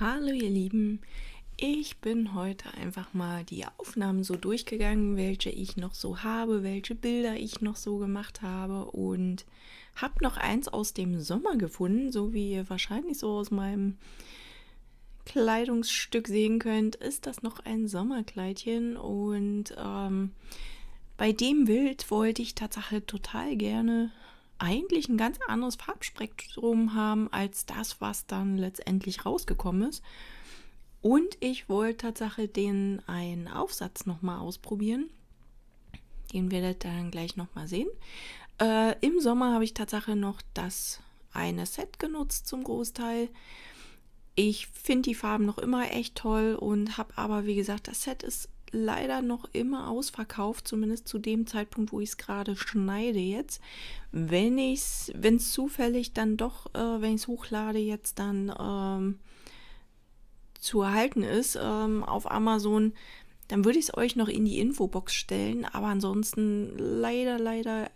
Hallo ihr Lieben, ich bin heute einfach mal die Aufnahmen so durchgegangen, welche ich noch so habe, welche Bilder ich noch so gemacht habe und habe noch eins aus dem Sommer gefunden, so wie ihr wahrscheinlich so aus meinem Kleidungsstück sehen könnt, ist das noch ein Sommerkleidchen und ähm, bei dem Bild wollte ich tatsächlich total gerne eigentlich ein ganz anderes Farbspektrum haben als das, was dann letztendlich rausgekommen ist. Und ich wollte tatsächlich den einen Aufsatz nochmal ausprobieren. Den werdet ihr dann gleich nochmal sehen. Äh, Im Sommer habe ich tatsächlich noch das eine Set genutzt zum Großteil. Ich finde die Farben noch immer echt toll und habe aber, wie gesagt, das Set ist leider noch immer ausverkauft, zumindest zu dem Zeitpunkt, wo ich es gerade schneide jetzt. Wenn ich wenn es zufällig dann doch, äh, wenn ich es hochlade, jetzt dann ähm, zu erhalten ist ähm, auf Amazon, dann würde ich es euch noch in die Infobox stellen. Aber ansonsten leider, leider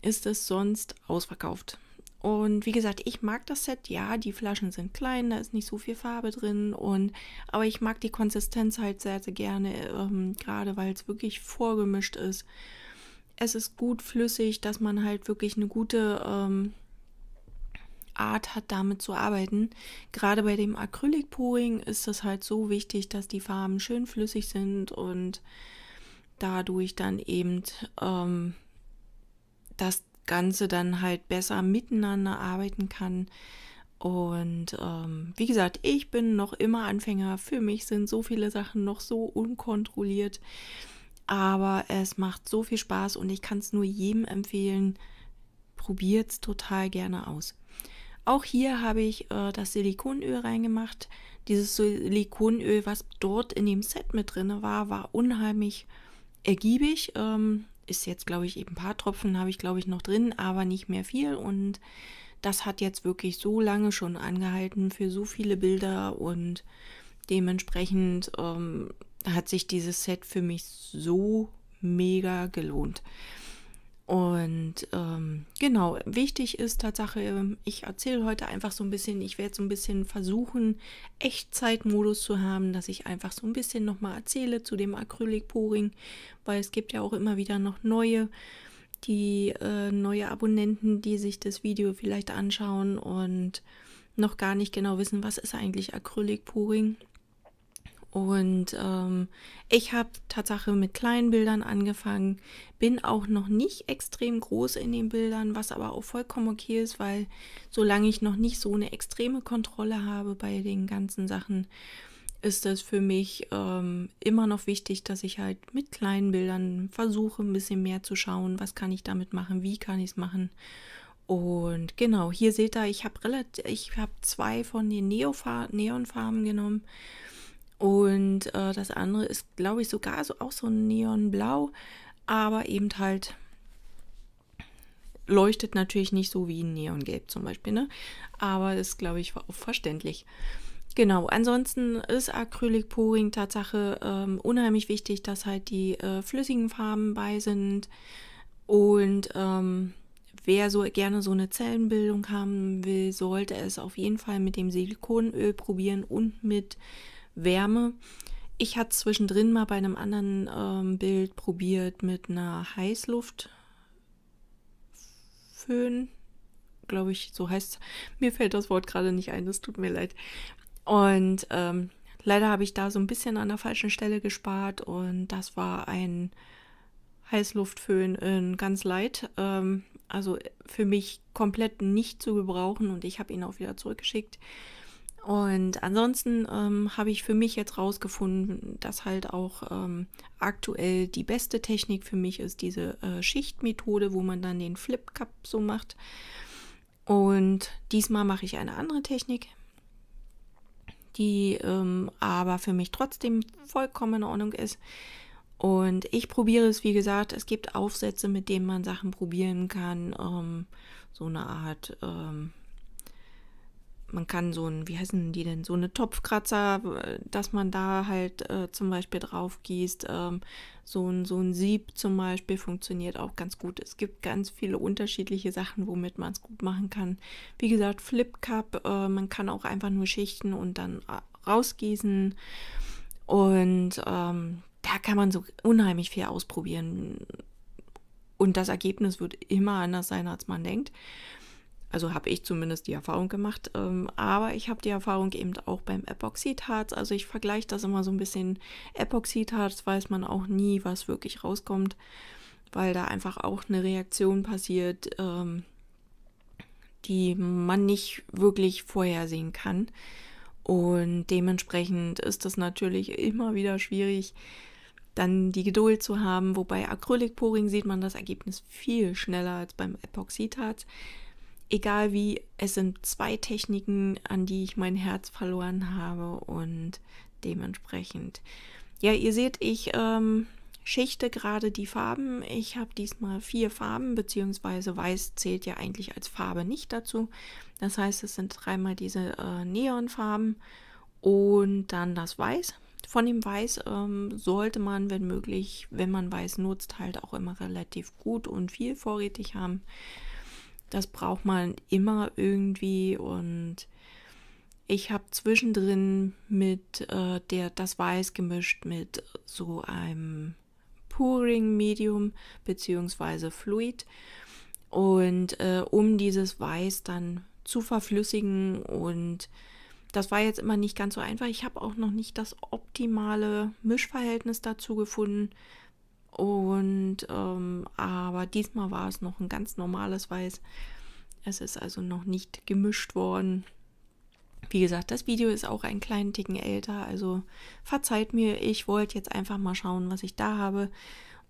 ist es sonst ausverkauft. Und wie gesagt, ich mag das Set. Ja, die Flaschen sind klein, da ist nicht so viel Farbe drin. Und, aber ich mag die Konsistenz halt sehr, sehr gerne, ähm, gerade weil es wirklich vorgemischt ist. Es ist gut flüssig, dass man halt wirklich eine gute ähm, Art hat, damit zu arbeiten. Gerade bei dem acrylic Acrylporing ist das halt so wichtig, dass die Farben schön flüssig sind und dadurch dann eben ähm, dass Ganze dann halt besser miteinander arbeiten kann. Und ähm, wie gesagt, ich bin noch immer Anfänger. Für mich sind so viele Sachen noch so unkontrolliert. Aber es macht so viel Spaß und ich kann es nur jedem empfehlen. Probiert es total gerne aus. Auch hier habe ich äh, das Silikonöl reingemacht. Dieses Silikonöl, was dort in dem Set mit drin war, war unheimlich ergiebig. Ähm, ist jetzt, glaube ich, eben ein paar Tropfen habe ich, glaube ich, noch drin, aber nicht mehr viel. Und das hat jetzt wirklich so lange schon angehalten für so viele Bilder und dementsprechend ähm, hat sich dieses Set für mich so mega gelohnt. Und ähm, genau, wichtig ist Tatsache, ähm, ich erzähle heute einfach so ein bisschen, ich werde so ein bisschen versuchen, Echtzeitmodus zu haben, dass ich einfach so ein bisschen nochmal erzähle zu dem Acrylic-Pouring, weil es gibt ja auch immer wieder noch neue, die äh, neue Abonnenten, die sich das Video vielleicht anschauen und noch gar nicht genau wissen, was ist eigentlich Acrylic-Pouring. Und ähm, ich habe Tatsache mit kleinen Bildern angefangen, bin auch noch nicht extrem groß in den Bildern, was aber auch vollkommen okay ist, weil solange ich noch nicht so eine extreme Kontrolle habe bei den ganzen Sachen, ist es für mich ähm, immer noch wichtig, dass ich halt mit kleinen Bildern versuche, ein bisschen mehr zu schauen, was kann ich damit machen, wie kann ich es machen. Und genau, hier seht ihr, ich habe relativ, ich habe zwei von den Neofa Neonfarben genommen und äh, das andere ist, glaube ich, sogar so auch so ein Neonblau, aber eben halt leuchtet natürlich nicht so wie ein Neongelb zum Beispiel, ne? Aber ist, glaube ich, auch verständlich. Genau, ansonsten ist Acrylporing Tatsache ähm, unheimlich wichtig, dass halt die äh, flüssigen Farben bei sind. Und ähm, wer so gerne so eine Zellenbildung haben will, sollte es auf jeden Fall mit dem Silikonöl probieren und mit Wärme. Ich hatte zwischendrin mal bei einem anderen ähm, Bild probiert mit einer Heißluftföhn, glaube ich, so heißt es. Mir fällt das Wort gerade nicht ein, das tut mir leid. Und ähm, leider habe ich da so ein bisschen an der falschen Stelle gespart und das war ein Heißluftföhn in ganz light. Ähm, also äh, für mich komplett nicht zu gebrauchen und ich habe ihn auch wieder zurückgeschickt. Und ansonsten ähm, habe ich für mich jetzt rausgefunden, dass halt auch ähm, aktuell die beste Technik für mich ist diese äh, Schichtmethode, wo man dann den Flip Cup so macht. Und diesmal mache ich eine andere Technik, die ähm, aber für mich trotzdem vollkommen in Ordnung ist. Und ich probiere es, wie gesagt, es gibt Aufsätze, mit denen man Sachen probieren kann. Ähm, so eine Art ähm, man kann so ein, wie heißen die denn, so eine Topfkratzer, äh, dass man da halt äh, zum Beispiel drauf gießt. Ähm, so, ein, so ein Sieb zum Beispiel funktioniert auch ganz gut. Es gibt ganz viele unterschiedliche Sachen, womit man es gut machen kann. Wie gesagt, Flip Cup, äh, man kann auch einfach nur schichten und dann äh, rausgießen. Und ähm, da kann man so unheimlich viel ausprobieren. Und das Ergebnis wird immer anders sein, als man denkt. Also habe ich zumindest die Erfahrung gemacht. Ähm, aber ich habe die Erfahrung eben auch beim Epoxidharz. Also ich vergleiche das immer so ein bisschen. Epoxidharz weiß man auch nie, was wirklich rauskommt, weil da einfach auch eine Reaktion passiert, ähm, die man nicht wirklich vorhersehen kann. Und dementsprechend ist das natürlich immer wieder schwierig, dann die Geduld zu haben. Wobei Acrylic Poring sieht man das Ergebnis viel schneller als beim Epoxidharz egal wie, es sind zwei Techniken, an die ich mein Herz verloren habe und dementsprechend. Ja, ihr seht, ich ähm, schichte gerade die Farben. Ich habe diesmal vier Farben, beziehungsweise weiß zählt ja eigentlich als Farbe nicht dazu. Das heißt, es sind dreimal diese äh, Neonfarben und dann das Weiß. Von dem Weiß ähm, sollte man, wenn möglich, wenn man Weiß nutzt, halt auch immer relativ gut und viel vorrätig haben das braucht man immer irgendwie und ich habe zwischendrin mit äh, der das Weiß gemischt mit so einem Pouring Medium bzw. Fluid und äh, um dieses Weiß dann zu verflüssigen und das war jetzt immer nicht ganz so einfach. Ich habe auch noch nicht das optimale Mischverhältnis dazu gefunden. Und ähm, aber diesmal war es noch ein ganz normales Weiß. Es ist also noch nicht gemischt worden. Wie gesagt, das Video ist auch einen kleinen Ticken älter, also verzeiht mir, ich wollte jetzt einfach mal schauen, was ich da habe.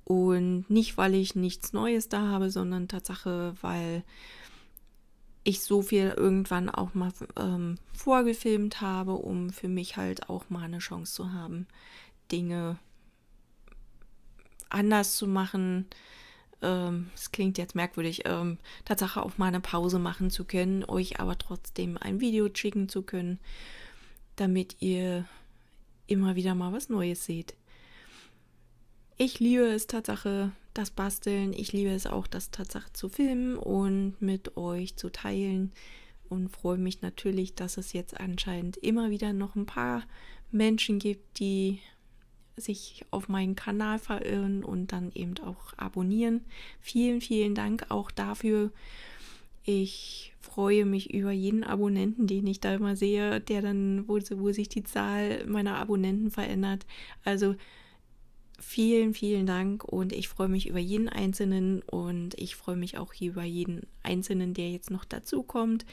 Und nicht, weil ich nichts Neues da habe, sondern Tatsache, weil ich so viel irgendwann auch mal ähm, vorgefilmt habe, um für mich halt auch mal eine Chance zu haben, Dinge zu anders zu machen. Ähm, es ähm, klingt jetzt merkwürdig, ähm, Tatsache auch mal eine Pause machen zu können, euch aber trotzdem ein Video schicken zu können, damit ihr immer wieder mal was Neues seht. Ich liebe es Tatsache, das Basteln. Ich liebe es auch, das Tatsache zu filmen und mit euch zu teilen. Und freue mich natürlich, dass es jetzt anscheinend immer wieder noch ein paar Menschen gibt, die sich auf meinen Kanal verirren und dann eben auch abonnieren. Vielen, vielen Dank auch dafür. Ich freue mich über jeden Abonnenten, den ich da immer sehe, der dann, wo, wo sich die Zahl meiner Abonnenten verändert. Also vielen, vielen Dank und ich freue mich über jeden Einzelnen und ich freue mich auch hier über jeden Einzelnen, der jetzt noch dazu kommt,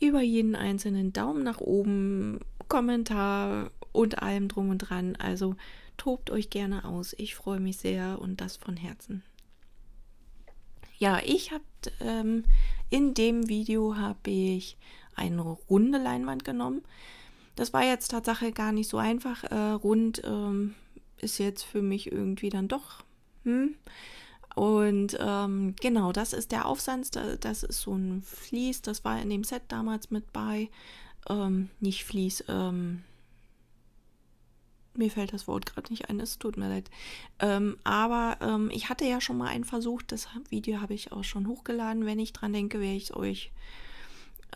über jeden einzelnen Daumen nach oben, Kommentar und allem drum und dran. Also tobt euch gerne aus. Ich freue mich sehr und das von Herzen. Ja, ich habe ähm, in dem Video habe ich eine runde Leinwand genommen. Das war jetzt Tatsache gar nicht so einfach. Äh, rund ähm, ist jetzt für mich irgendwie dann doch. Hm? Und ähm, genau, das ist der Aufsatz. Das ist so ein Vlies. Das war in dem Set damals mit bei. Ähm, nicht Vlies, ähm, mir fällt das Wort gerade nicht ein, es tut mir leid. Ähm, aber ähm, ich hatte ja schon mal einen Versuch, das Video habe ich auch schon hochgeladen. Wenn ich dran denke, werde ich es euch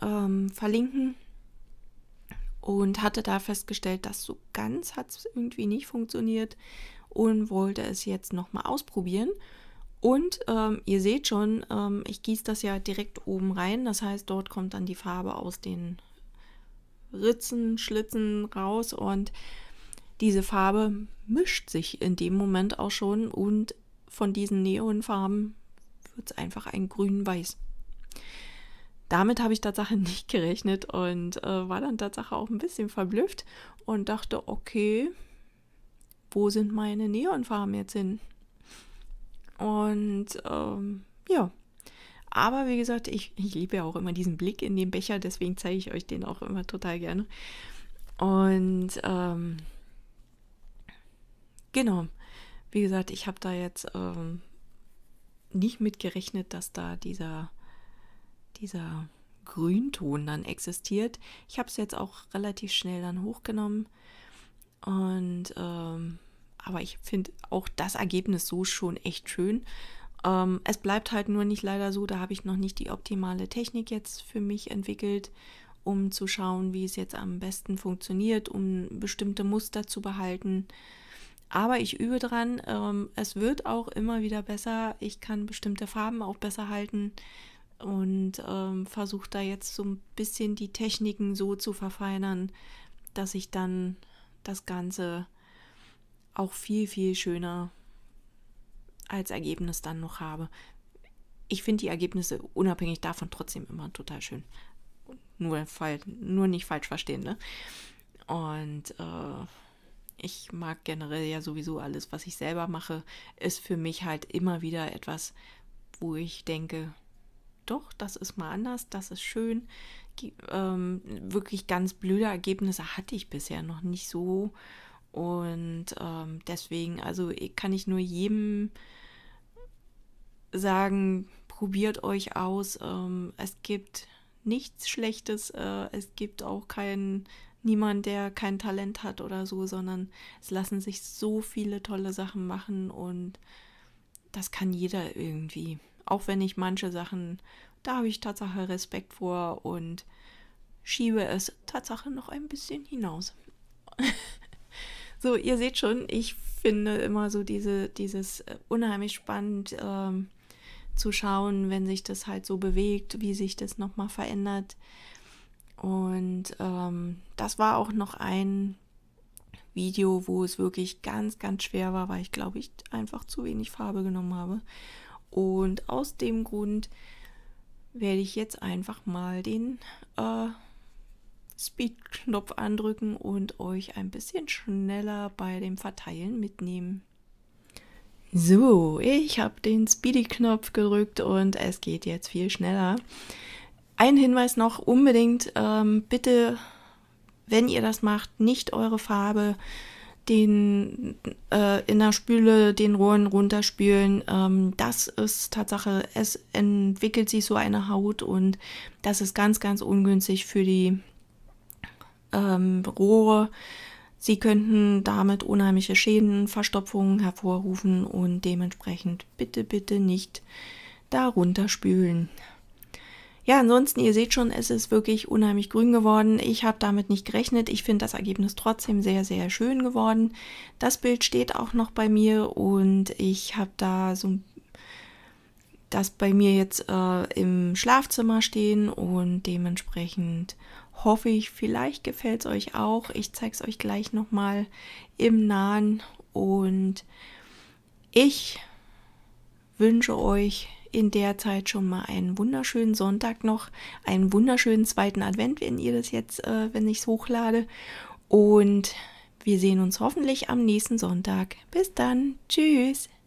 ähm, verlinken. Und hatte da festgestellt, dass so ganz hat es irgendwie nicht funktioniert und wollte es jetzt nochmal ausprobieren. Und ähm, ihr seht schon, ähm, ich gieße das ja direkt oben rein. Das heißt, dort kommt dann die Farbe aus den Ritzen, Schlitzen raus und diese Farbe mischt sich in dem Moment auch schon und von diesen Neonfarben wird es einfach ein grün-weiß. Damit habe ich tatsächlich nicht gerechnet und äh, war dann tatsächlich auch ein bisschen verblüfft und dachte, okay, wo sind meine Neonfarben jetzt hin? Und ähm, ja, aber wie gesagt, ich, ich liebe ja auch immer diesen Blick in den Becher, deswegen zeige ich euch den auch immer total gerne. Und ähm, Genau. Wie gesagt, ich habe da jetzt ähm, nicht mitgerechnet, dass da dieser, dieser Grünton dann existiert. Ich habe es jetzt auch relativ schnell dann hochgenommen. Und ähm, aber ich finde auch das Ergebnis so schon echt schön. Ähm, es bleibt halt nur nicht leider so, da habe ich noch nicht die optimale Technik jetzt für mich entwickelt, um zu schauen, wie es jetzt am besten funktioniert, um bestimmte Muster zu behalten. Aber ich übe dran. Ähm, es wird auch immer wieder besser. Ich kann bestimmte Farben auch besser halten und ähm, versuche da jetzt so ein bisschen die Techniken so zu verfeinern, dass ich dann das Ganze auch viel, viel schöner als Ergebnis dann noch habe. Ich finde die Ergebnisse unabhängig davon trotzdem immer total schön. Nur, nur nicht falsch verstehen, ne? Und äh, ich mag generell ja sowieso alles, was ich selber mache, ist für mich halt immer wieder etwas, wo ich denke, doch, das ist mal anders, das ist schön. Ähm, wirklich ganz blöde Ergebnisse hatte ich bisher noch nicht so. Und ähm, deswegen, also eh, kann ich nur jedem sagen, probiert euch aus. Ähm, es gibt nichts Schlechtes. Äh, es gibt auch keinen niemand, der kein Talent hat oder so, sondern es lassen sich so viele tolle Sachen machen und das kann jeder irgendwie. Auch wenn ich manche Sachen, da habe ich Tatsache Respekt vor und schiebe es Tatsache noch ein bisschen hinaus. so, ihr seht schon, ich finde immer so diese, dieses äh, unheimlich spannend ähm, zu schauen, wenn sich das halt so bewegt, wie sich das nochmal verändert. Und ähm, das war auch noch ein Video, wo es wirklich ganz, ganz schwer war, weil ich glaube, ich einfach zu wenig Farbe genommen habe. Und aus dem Grund werde ich jetzt einfach mal den äh, Speed-Knopf andrücken und euch ein bisschen schneller bei dem Verteilen mitnehmen. So, ich habe den Speedy-Knopf gedrückt und es geht jetzt viel schneller. Ein Hinweis noch unbedingt, ähm, bitte, wenn ihr das macht, nicht eure Farbe den äh, in der Spüle den Rohren runterspülen. Ähm, das ist Tatsache, es entwickelt sich so eine Haut und das ist ganz, ganz ungünstig für die ähm, Rohre. Sie könnten damit unheimliche Schäden, Verstopfungen hervorrufen und dementsprechend bitte, bitte nicht darunter spülen. Ja, ansonsten, ihr seht schon, es ist wirklich unheimlich grün geworden. Ich habe damit nicht gerechnet. Ich finde das Ergebnis trotzdem sehr, sehr schön geworden. Das Bild steht auch noch bei mir und ich habe da so das bei mir jetzt äh, im Schlafzimmer stehen und dementsprechend hoffe ich, vielleicht gefällt es euch auch. Ich zeige es euch gleich nochmal im Nahen und ich wünsche euch in der Zeit schon mal einen wunderschönen Sonntag noch, einen wunderschönen zweiten Advent, wenn ihr das jetzt, äh, wenn ich es hochlade. Und wir sehen uns hoffentlich am nächsten Sonntag. Bis dann. Tschüss.